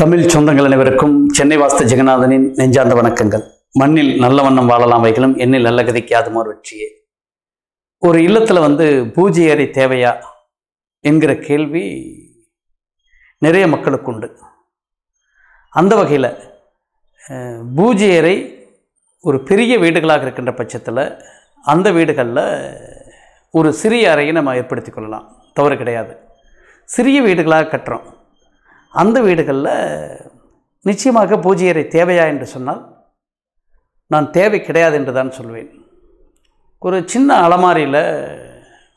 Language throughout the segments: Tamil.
தமிழ் சொந்தங்கள் அனைவருக்கும் சென்னை வாஸ்த ஜெகநாதனின் நெஞ்சார்ந்த வணக்கங்கள் மண்ணில் நல்ல வண்ணம் வாழலாம் வைகளும் எண்ணில் நல்ல கதைக்கு அதுமாதிரி வெற்றியே ஒரு இல்லத்தில் வந்து பூஜை அறை தேவையா என்கிற கேள்வி நிறைய மக்களுக்கு உண்டு அந்த வகையில் பூஜை அறை ஒரு பெரிய வீடுகளாக இருக்கின்ற பட்சத்தில் அந்த வீடுகளில் ஒரு சிறிய அறையை நம்ம ஏற்படுத்தி கொள்ளலாம் தவறு கிடையாது சிறிய வீடுகளாக கட்டுறோம் அந்த வீடுகளில் நிச்சயமாக பூஜை அறை தேவையா என்று சொன்னால் நான் தேவை கிடையாது என்று தான் சொல்வேன் ஒரு சின்ன அலமாரியில்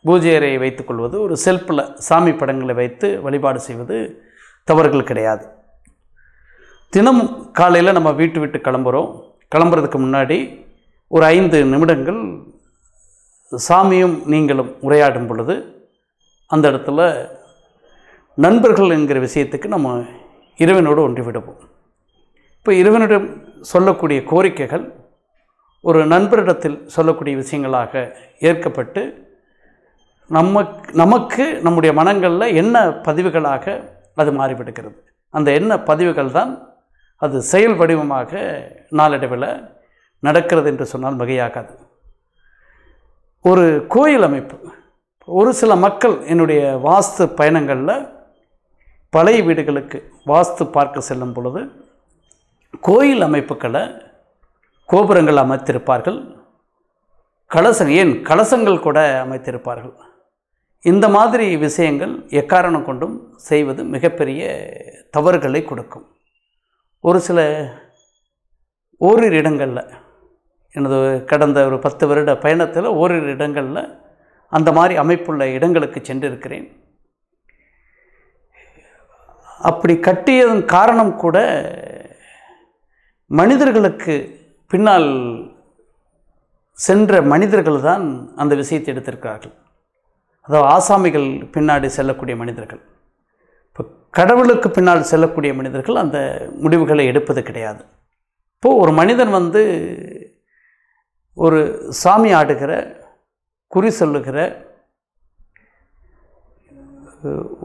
பூஜை வைத்துக்கொள்வது ஒரு செல்ஃபில் சாமி படங்களை வைத்து வழிபாடு செய்வது தவறுகள் கிடையாது தினம் காலையில் நம்ம வீட்டு விட்டு கிளம்புறோம் கிளம்புறதுக்கு முன்னாடி ஒரு ஐந்து நிமிடங்கள் சாமியும் நீங்களும் உரையாடும் பொழுது அந்த இடத்துல நண்பர்கள் என்கிற விஷயத்துக்கு நம்ம இறைவனோடு ஒன்று விடுவோம் இப்போ இறைவனிடம் சொல்லக்கூடிய கோரிக்கைகள் ஒரு நண்பரிடத்தில் சொல்லக்கூடிய விஷயங்களாக ஏற்கப்பட்டு நம்ம நமக்கு நம்முடைய மனங்களில் என்ன பதிவுகளாக அது மாறிவிடுகிறது அந்த என்ன பதிவுகள் தான் அது செயல் வடிவமாக நாளடைவில் நடக்கிறது என்று சொன்னால் மிகையாகாது ஒரு கோயில் அமைப்பு ஒரு சில மக்கள் என்னுடைய வாஸ்து பயணங்களில் பழைய வீடுகளுக்கு வாஸ்து பார்க்க செல்லும் பொழுது கோயில் அமைப்புகளை கோபுரங்கள் அமைத்திருப்பார்கள் கலசம் ஏன் கலசங்கள் கூட அமைத்திருப்பார்கள் இந்த மாதிரி விஷயங்கள் எக்காரணம் கொண்டும் செய்வது மிகப்பெரிய தவறுகளை கொடுக்கும் ஒரு சில ஓரிரு இடங்களில் எனது கடந்த ஒரு பத்து வருட பயணத்தில் ஓரிரு இடங்களில் அந்த மாதிரி அமைப்புள்ள இடங்களுக்கு சென்றிருக்கிறேன் அப்படி கட்டியதன் காரணம் கூட மனிதர்களுக்கு பின்னால் சென்ற மனிதர்கள் தான் அந்த விஷயத்தை எடுத்திருக்கிறார்கள் அதாவது ஆசாமிகள் பின்னாடி செல்லக்கூடிய மனிதர்கள் இப்போ கடவுளுக்கு பின்னால் செல்லக்கூடிய மனிதர்கள் அந்த முடிவுகளை எடுப்பது கிடையாது இப்போது ஒரு மனிதன் வந்து ஒரு சாமி ஆடுகிற குறி சொல்லுகிற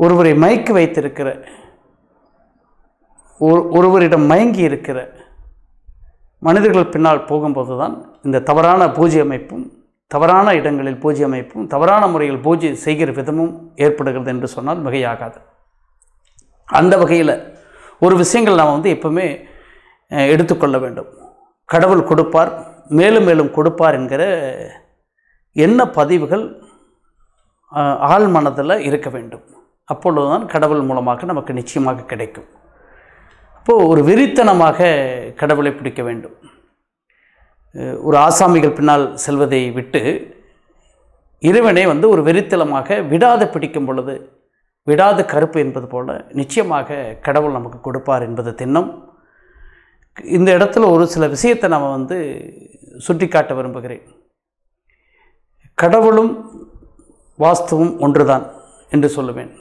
ஒருவரை மயக்கி வைத்திருக்கிற ஒரு ஒருவரிடம் மயங்கி இருக்கிற மனிதர்கள் பின்னால் போகும்போது தான் இந்த தவறான பூஜை அமைப்பும் தவறான இடங்களில் பூஜை அமைப்பும் தவறான முறையில் பூஜை செய்கிற விதமும் ஏற்படுகிறது என்று சொன்னால் மிகையாகாது அந்த வகையில் ஒரு விஷயங்கள் நாம் வந்து எப்பவுமே எடுத்துக்கொள்ள வேண்டும் கடவுள் கொடுப்பார் மேலும் மேலும் கொடுப்பார் என்கிற என்ன பதிவுகள் ஆள் மனதில் இருக்க வேண்டும் அப்பொழுதுதான் கடவுள் மூலமாக நமக்கு நிச்சயமாக கிடைக்கும் அப்போது ஒரு வெறித்தனமாக கடவுளை பிடிக்க வேண்டும் ஒரு ஆசாமிகள் பின்னால் செல்வதை விட்டு இறைவனை வந்து ஒரு வெறித்தனமாக விடாது பிடிக்கும் பொழுது விடாது கருப்பு என்பது போல் நிச்சயமாக கடவுள் நமக்கு கொடுப்பார் என்பது திண்ணம் இந்த இடத்துல ஒரு சில விஷயத்தை நாம் வந்து சுட்டி காட்ட விரும்புகிறேன் கடவுளும் வாஸ்துவும் ஒன்றுதான் என்று சொல்லுவேன்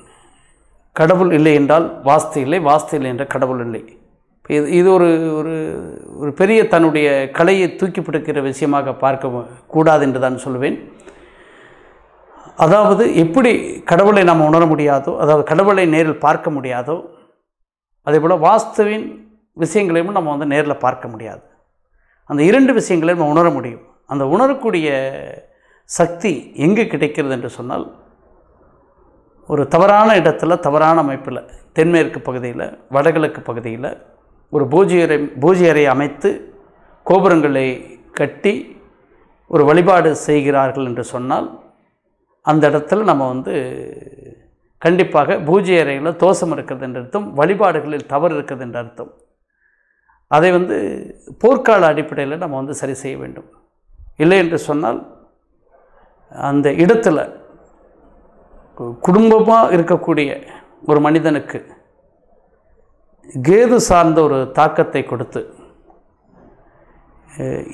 கடவுள் இல்லை என்றால் வாஸ்து இல்லை வாஸ்து இல்லை என்ற கடவுள் இல்லை இது இது ஒரு ஒரு ஒரு பெரிய தன்னுடைய கலையை தூக்கி பிடிக்கிற விஷயமாக பார்க்க கூடாது என்று தான் சொல்வேன் அதாவது எப்படி கடவுளை நாம் உணர முடியாதோ அதாவது கடவுளை நேரில் பார்க்க முடியாதோ அதே போல் வாஸ்துவின் விஷயங்களையும் நம்ம வந்து நேரில் பார்க்க முடியாது அந்த இரண்டு விஷயங்களையும் நம்ம உணர முடியும் அந்த உணரக்கூடிய சக்தி எங்கே கிடைக்கிறது என்று சொன்னால் ஒரு தவறான இடத்துல தவறான அமைப்பில் தென்மேற்கு பகுதியில் வடகிழக்கு பகுதியில் ஒரு பூஜ்யரை பூஜ்யரை அமைத்து கோபுரங்களை கட்டி ஒரு வழிபாடு செய்கிறார்கள் என்று சொன்னால் அந்த இடத்துல நம்ம வந்து கண்டிப்பாக பூஜை அறையில் தோஷம் இருக்கிறது என்ற அர்த்தம் வழிபாடுகளில் தவறு இருக்கிறது என்ற அர்த்தம் அதை வந்து போர்க்கால அடிப்படையில் நம்ம வந்து சரி செய்ய வேண்டும் இல்லை என்று சொன்னால் அந்த இடத்துல குடும்பமாக இருக்கக்கூடிய ஒரு மனிதனுக்கு கேது சார்ந்த ஒரு தாக்கத்தை கொடுத்து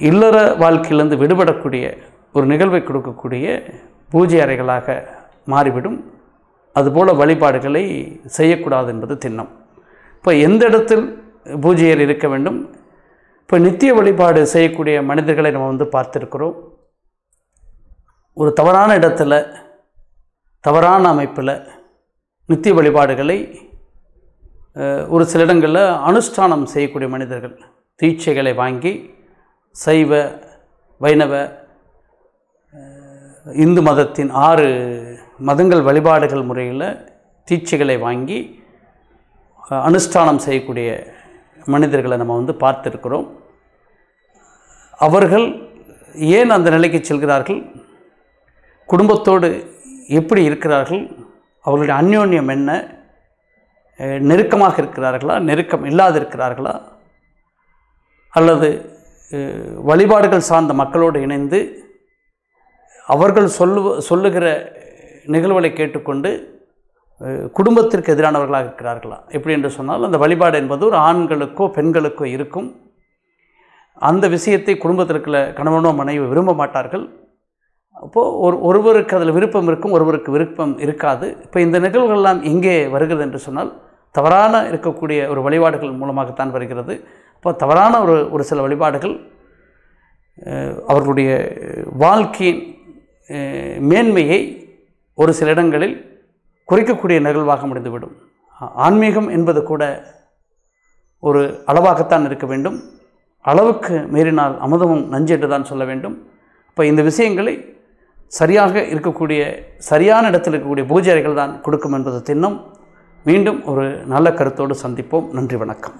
இல்லற வாழ்க்கையிலேருந்து விடுபடக்கூடிய ஒரு நிகழ்வை கொடுக்கக்கூடிய பூஜை அறைகளாக மாறிவிடும் அதுபோல் வழிபாடுகளை செய்யக்கூடாது என்பது திண்ணம் இப்போ எந்த இடத்தில் பூஜையர் இருக்க வேண்டும் இப்போ நித்திய வழிபாடு செய்யக்கூடிய மனிதர்களை நம்ம வந்து பார்த்துருக்குறோம் ஒரு தவறான இடத்துல தவறான அமைப்பில் நித்திய வழிபாடுகளை ஒரு சில இடங்களில் அனுஷ்டானம் செய்யக்கூடிய மனிதர்கள் தீட்சைகளை வாங்கி சைவ வைணவ இந்து மதத்தின் ஆறு மதங்கள் வழிபாடுகள் முறையில் தீட்சைகளை வாங்கி அனுஷ்டானம் செய்யக்கூடிய மனிதர்களை நம்ம வந்து பார்த்துருக்கிறோம் அவர்கள் ஏன் அந்த நிலைக்கு செல்கிறார்கள் குடும்பத்தோடு எப்படி இருக்கிறார்கள் அவர்களுடைய அந்யோன்யம் என்ன நெருக்கமாக இருக்கிறார்களா நெருக்கம் இல்லாதிருக்கிறார்களா அல்லது வழிபாடுகள் சார்ந்த மக்களோடு இணைந்து அவர்கள் சொல்லு சொல்லுகிற நிகழ்வுகளை கேட்டுக்கொண்டு குடும்பத்திற்கு எதிரானவர்களாக இருக்கிறார்களா எப்படி என்று சொன்னால் அந்த வழிபாடு என்பது ஒரு ஆண்களுக்கோ பெண்களுக்கோ இருக்கும் அந்த விஷயத்தை குடும்பத்திற்குள்ள கணவனோ மனைவி விரும்ப மாட்டார்கள் அப்போது ஒரு ஒருவருக்கு அதில் விருப்பம் இருக்கும் ஒருவருக்கு விருப்பம் இருக்காது இப்போ இந்த நிகழ்வுகள்லாம் எங்கே வருகிறது என்று சொன்னால் தவறான இருக்கக்கூடிய ஒரு வழிபாடுகள் மூலமாகத்தான் வருகிறது அப்போ தவறான ஒரு ஒரு சில வழிபாடுகள் அவர்களுடைய வாழ்க்கையின் மேன்மையை ஒரு சில இடங்களில் குறைக்கக்கூடிய நிகழ்வாக முடிந்துவிடும் ஆன்மீகம் என்பது கூட ஒரு அளவாகத்தான் இருக்க வேண்டும் அளவுக்கு மீறினால் அமுதமும் நஞ்சு என்று தான் சொல்ல வேண்டும் இப்போ இந்த விஷயங்களை சரியாக இருக்கக்கூடிய சரியான இடத்தில் இருக்கக்கூடிய பூஜை அறைகள் தான் கொடுக்கும் என்பது தின்னும் மீண்டும் ஒரு நல்ல கருத்தோடு சந்திப்போம் நன்றி வணக்கம்